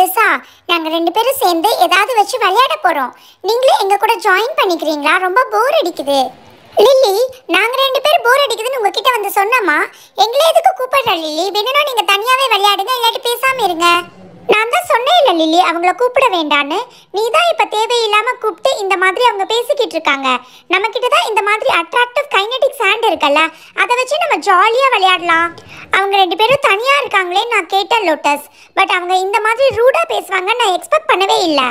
Lisa நாங்கள் ரெண்டு பேரும் சேர்ந்து ஏதாவது வச்சு விளையாட போகிறோம் நீங்களே எங்கள் கூட ஜாயின் பண்ணிக்கிறீங்களா ரொம்ப போர் அடிக்குது லில்லி நாங்கள் ரெண்டு பேரும் போர் அடிக்குதுன்னு உங்ககிட்ட வந்து சொன்னோமா எங்களே எதுக்கு கூப்பிடுறோம் லில்லி வேணும்னா நீங்கள் தனியாகவே விளையாடுங்க இல்லாட்டி பேசாமல் இருங்க நான் தான் சொன்னேன் சொன்னேன்ல லில்லி அவங்கள கூப்பிட வேண்டான்னு நீ தான் இப்போ தேவையில்லாமல் கூப்பிட்டு இந்த மாதிரி அவங்க பேசிக்கிட்டு இருக்காங்க நம்மக்கிட்ட தான் இந்த மாதிரி அட்ராக்டிவ் கைனடிக் சாண்ட் இருக்கல்ல அதை வச்சு நம்ம ஜாலியாக விளையாடலாம் அவங்க ரெண்டு பேரும் தனியாக இருக்காங்களே நான் கேட்டேன் லோட்டஸ் பட் அவங்க இந்த மாதிரி ரூடாக பேசுவாங்கன்னு நான் எக்ஸ்பெக்ட் பண்ணவே இல்லை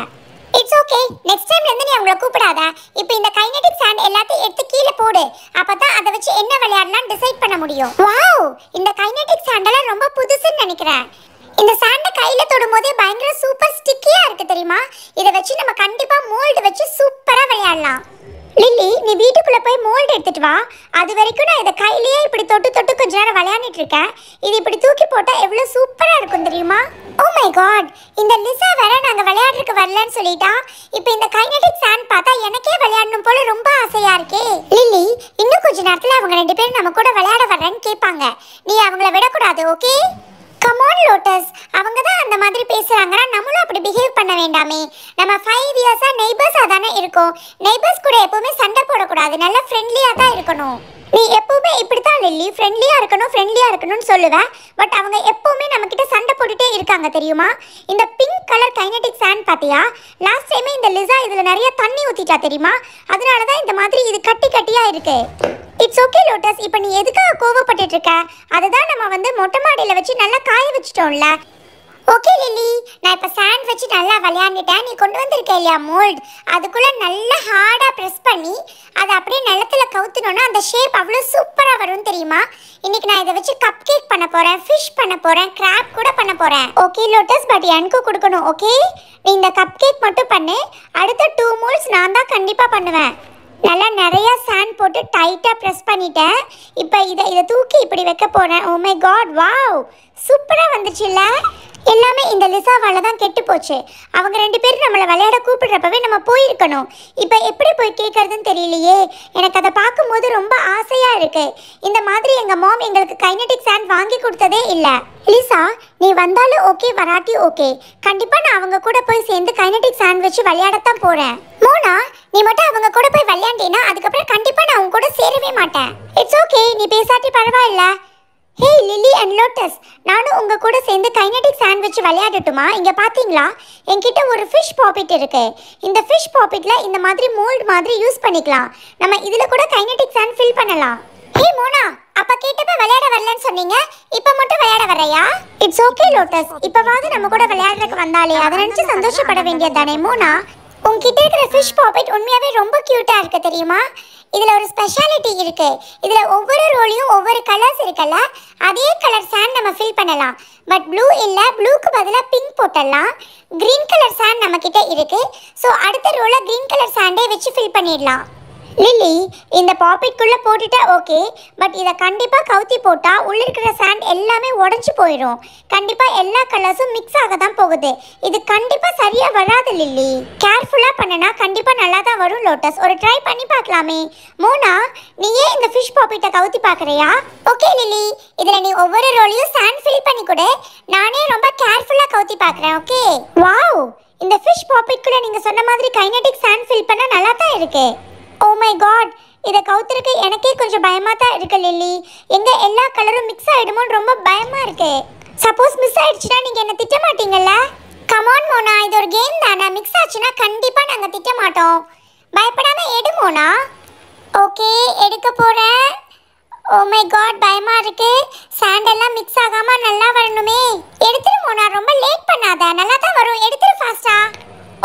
இட்ஸ் ஓகே நெக்ஸ்ட் டைம்லேருந்து நீ அவங்கள கூப்பிடாத இப்போ இந்த கைனடிக் சாண்ட் எல்லாத்தையும் எடுத்து கீழே போடு அப்போ தான் அதை வச்சு என்ன விளையாடலாம்னு டிசைட் பண்ண முடியும் வாவ் இந்த கைனடிக் சாண்டெல்லாம் ரொம்ப புதுசுன்னு நினைக்கிறேன் இந்த சாண்டை கையில் தொடும்போதே பயங்கர சூப்பர் ஸ்டிக்கியாக இருக்குது தெரியுமா இதை வச்சு நம்ம கண்டிப்பாக மோல்டு வச்சு சூப்பராக விளையாடலாம் லில்லி நீ வீட்டுக்குள்ளே போய் மோல்டு எடுத்துகிட்டு வா அது வரைக்கும் நான் இதை கையிலேயே இப்படி தொட்டு தொட்டு கொஞ்ச நேரம் விளையாண்டுட்டு இருக்கேன் இது இப்படி தூக்கி போட்டால் எவ்வளோ சூப்பராக இருக்கும் தெரியுமா ஓ மை காட் இந்த லிசா வேற நாங்கள் விளையாடுறதுக்கு வரலன்னு சொல்லிட்டா இப்போ இந்த கைனடிக் சாண்ட் பார்த்தா எனக்கே விளையாடணும் போல ரொம்ப ஆசையாக இருக்கே லில்லி இன்னும் கொஞ்ச நேரத்தில் அவங்க ரெண்டு பேரும் நம்ம கூட விளையாட வர்றேன்னு கேட்பாங்க நீ அவங்கள விடக்கூடாது ஓகே கமோன் லோட்டஸ் அவங்க தான் அந்த மாதிரி பேசுறாங்கன்னா நம்மளும் அப்படி பிஹேவ் பண்ண வேண்டாமே நம்ம ஃபைவ் இயர்ஸாக நெய்பர்ஸாக தானே இருக்கோம் நெய்பர்ஸ் கூட எப்போவுமே சண்டை போடக்கூடாது நல்லா ஃப்ரெண்ட்லியாக தான் இருக்கணும் நீ எப்பவுமே இப்படித்தான் லில்லி ஃப்ரெண்ட்லியாக இருக்கணும் ஃப்ரெண்ட்லியாக இருக்கணும்னு சொல்லுவேன் பட் அவங்க எப்பவுமே நம்மக்கிட்ட சண்டை போட்டுகிட்டே இருக்காங்க தெரியுமா இந்த பிங்க் கலர் கைனடிக் சேண்ட் பார்த்தியா லாஸ்ட் டைமே இந்த லிசா இதில் நிறைய தண்ணி ஊற்றிட்டா தெரியுமா அதனால தான் இந்த மாதிரி இது கட்டி கட்டியாக இருக்கு இட்ஸ் ஓகே லோட்டஸ் இப்போ நீ எதுக்காக கோவப்பட்டுட்டு இருக்க அதை தான் நம்ம வந்து மொட்டை மாடியில் வச்சு நல்லா காய வச்சிட்டோம்ல ஓகே லில்லி நான் இப்போ சாண்ட் வச்சு நல்லா விளையாண்டுட்டேன் நீ கொண்டு வந்திருக்க இல்லையா மோல்ட் அதுக்குள்ளே நல்லா ஹார்டாக ப்ரெஸ் பண்ணி அதை அப்படியே நிலத்தில் கவுத்துனோன்னா அந்த ஷேப் அவ்வளோ சூப்பராக வரும் தெரியுமா இன்றைக்கி நான் இதை வச்சு கப் கேக் பண்ண போகிறேன் ஃபிஷ் பண்ண போகிறேன் கிராப் கூட பண்ண போகிறேன் ஓகே லோட்டஸ் பட் எனக்கு கொடுக்கணும் ஓகே நீ இந்த கப் கேக் மட்டும் பண்ணு அடுத்த டூ மோல்ட்ஸ் நான் தான் கண்டிப்பாக பண்ணுவேன் நல்லா நிறைய சாண்ட் போட்டு டைட்டாக ப்ரெஸ் பண்ணிட்டேன் இப்போ இதை இதை தூக்கி இப்படி வைக்க போகிறேன் ஓ மை காட் வாவ் சூப்பராக வந்துச்சுல்ல எல்லாமே இந்த லிசாவால் தான் கெட்டு போச்சு அவங்க ரெண்டு பேரும் நம்மளை விளையாட கூப்பிடுறப்பவே நம்ம போயிருக்கணும் இப்போ எப்படி போய் கேட்கறதுன்னு தெரியலையே எனக்கு அதை பார்க்கும்போது ரொம்ப ஆசையாக இருக்குது இந்த மாதிரி எங்கள் மாம் எங்களுக்கு கைனடிக் சாண்ட் வாங்கி கொடுத்ததே இல்லை லிசா நீ வந்தாலும் ஓகே வராட்டி ஓகே கண்டிப்பாக நான் அவங்க கூட போய் சேர்ந்து கைனடிக் வச்சு விளையாடத்தான் போகிறேன் மோனா நீ மட்டும் அவங்க கூட போய் விளையாண்டீன்னா அதுக்கப்புறம் கண்டிப்பாக நான் அவங்க கூட சேரவே மாட்டேன் இட்ஸ் ஓகே நீ பேசாட்டி பரவாயில்ல ஹே லில்லி அண்ட் லோட்டஸ் நானும் உங்கள் கூட சேர்ந்து கைனடிக் சாண்ட்விச் விளையாடட்டுமா இங்கே பார்த்தீங்களா என்கிட்ட ஒரு ஃபிஷ் பாப்பிட் இருக்குது இந்த ஃபிஷ் பாக்கெட்டில் இந்த மாதிரி மோல்டு மாதிரி யூஸ் பண்ணிக்கலாம் நம்ம இதில் கூட கைனடிக் சாண்ட் ஃபில் பண்ணலாம் ஹே மோனா அப்போ கேட்டப்ப விளையாட வரலன்னு சொன்னீங்க இப்போ மட்டும் விளையாட வரையா இட்ஸ் ஓகே லோட்டஸ் இப்போவாவது நம்ம கூட விளையாடுறதுக்கு வந்தாலே அதை நினச்சி சந்தோஷப்பட வேண்டியது தானே மோனா உங்ககிட்ட இருக்கிற ஃபிஷ் பாப்பெட் உண்மையாகவே ரொம்ப க்யூட்டாக இருக்குது தெரியுமா இதில் ஒரு ஸ்பெஷாலிட்டி இருக்குது இதில் ஒவ்வொரு ரோலையும் ஒவ்வொரு கலர்ஸ் இருக்குல்ல அதே கலர் சேண்ட் நம்ம ஃபில் பண்ணலாம் பட் ப்ளூ இல்லை ப்ளூக்கு பதிலாக பிங்க் போட்டலாம் க்ரீன் கலர் சேண்ட் நம்மக்கிட்ட இருக்குது ஸோ அடுத்த ரோலை க்ரீன் கலர் சேண்டே வச்சு ஃபில் பண்ணிடலாம் லில்லி இந்த பாக்கெட்குள்ளே போட்டுட்டா ஓகே பட் இதை கண்டிப்பாக கவுத்தி போட்டால் உள்ளே இருக்கிற சாண்ட் எல்லாமே உடஞ்சி போயிடும் கண்டிப்பாக எல்லா கலர்ஸும் மிக்ஸ் ஆக தான் போகுது இது கண்டிப்பாக சரியாக வராது லில்லி கேர்ஃபுல்லாக பண்ணனா கண்டிப்பாக நல்லா தான் வரும் லோட்டஸ் ஒரு ட்ரை பண்ணி பார்க்கலாமே மோனா நீ ஏன் இந்த ஃபிஷ் பாப்பிட்ட கவுத்தி பார்க்குறியா ஓகே லில்லி இதில் நீ ஒவ்வொரு ரோலையும் சாண்ட் ஃபில் பண்ணி கொடு நானே ரொம்ப கேர்ஃபுல்லாக கவுத்தி பார்க்குறேன் ஓகே வாவ் இந்த ஃபிஷ் பாப்பிட் கூட நீங்கள் சொன்ன மாதிரி கைனடிக் சாண்ட் ஃபில் பண்ணால் நல்லா தான் இருக்குது ஓ மை காட் இதை கவுத்துருக்கு எனக்கே கொஞ்சம் பயமாக தான் இருக்கு லில்லி எங்கள் எல்லா கலரும் மிக்ஸ் ஆகிடுமோன்னு ரொம்ப பயமாக இருக்கு சப்போஸ் மிஸ் ஆயிடுச்சுன்னா நீங்கள் என்னை திட்ட மாட்டீங்கல்ல கமான் மோனா இது ஒரு கேம் தானே மிக்ஸ் ஆச்சுன்னா கண்டிப்பாக நாங்கள் திட்ட மாட்டோம் பயப்படாமல் எடு மோனா ஓகே எடுக்க போகிறேன் ஓ oh மை காட் பயமாக இருக்கு சாண்டெல்லாம் மிக்ஸ் ஆகாமல் நல்லா வரணுமே எடுத்துட்டு மோனா ரொம்ப லேட் பண்ணாத நல்லா தான் வரும் எடுத்துரு ஃபாஸ்டா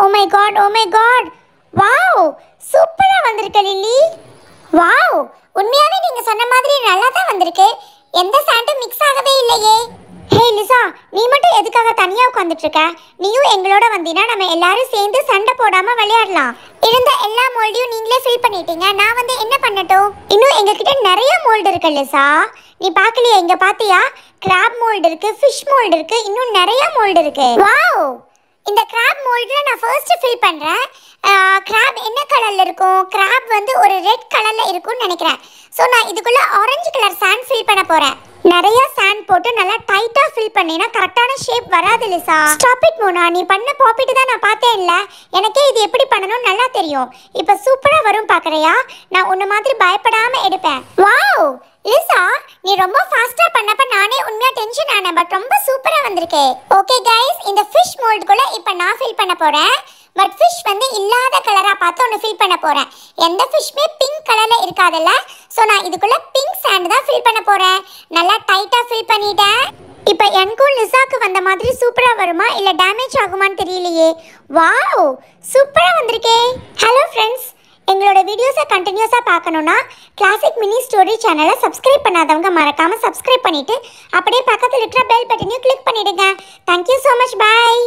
oh my god oh my god wow சூப்பரா வந்திருக்கு லில்லி வாவ் உண்மையாவே நீங்க சொன்ன மாதிரி நல்லா தான் வந்திருக்கு எந்த சாண்டும் மிக்ஸ் ஆகவே இல்லையே ஹே லிசா நீ மட்டும் எதுக்காக தனியா உட்காந்துட்டு இருக்க நீயும் எங்களோட வந்தீனா நம்ம எல்லாரும் சேர்ந்து சண்டை போடாம விளையாடலாம் இருந்த எல்லா மோல்டையும் நீங்களே ஃபில் பண்ணிட்டீங்க நான் வந்து என்ன பண்ணட்டும் இன்னும் எங்ககிட்ட நிறைய மோல்டு இருக்கு லிசா நீ பார்க்கலையா இங்க பாத்தியா கிராப் மோல்டு இருக்கு ஃபிஷ் மோல்டு இருக்கு இன்னும் நிறைய மோல்டு இருக்கு வாவ் இந்த கிராப் மோல்டில் நான் ஃபர்ஸ்ட்டு ஃபில் பண்ணுறேன் கிராப் என்ன கலரில் இருக்கும் கிராப் வந்து ஒரு ரெட் கலரில் இருக்கும்னு நினைக்கிறேன் ஸோ நான் இதுக்குள்ளே ஆரஞ்சு கலர் சாண்ட் ஃபில் பண்ண போகிறேன் நிறைய சாண்ட் போட்டு நல்லா டைட்டா ஃபில் பண்ணினா கரெக்டான ஷேப் வராது லிசா ஸ்டாப் இட் மோனா நீ பண்ண பாப்பிட்டு தான் நான் பார்த்தேன்ல எனக்கே இது எப்படி பண்ணணும் நல்லா தெரியும் இப்போ சூப்பரா வரும் பாக்குறியா நான் உன்ன மாதிரி பயப்படாம எடுப்பேன் வாவ் லிசா நீ ரொம்ப ஃபாஸ்டா பண்ணப்ப நானே உண்மையா டென்ஷன் ஆனேன் பட் ரொம்ப சூப்பரா வந்திருக்கே ஓகே गाइस இந்த ஃபிஷ் மோல்டுக்குள்ள இப்போ நான் ஃபில் பண்ண போறேன் பட் ஃபிஷ் வந்து இல்லாத கலராக பார்த்து ஒன்று ஃபில் பண்ண போகிறேன் எந்த ஃபிஷ்மே பிங்க் கலரில் இருக்காதுல்ல ஸோ நான் இதுக்குள்ளே பிங்க் சாண்ட் தான் ஃபில் பண்ண போகிறேன் நல்லா டைட்டாக ஃபில் பண்ணிட்டேன் இப்போ எனக்கும் லிசாக்கு வந்த மாதிரி சூப்பராக வருமா இல்லை டேமேஜ் ஆகுமான்னு தெரியலையே வாவ் சூப்பராக வந்திருக்கே ஹலோ ஃப்ரெண்ட்ஸ் எங்களோட வீடியோஸை கண்டினியூஸாக பார்க்கணுன்னா கிளாசிக் மினி ஸ்டோரி சேனலை சப்ஸ்கிரைப் பண்ணாதவங்க மறக்காமல் சப்ஸ்கிரைப் பண்ணிவிட்டு அப்படியே பக்கத்தில் இருக்கிற பெல் பட்டனையும் கிளிக் பண்ணிவிடுங்க தேங்க்யூ ஸோ மச் பாய்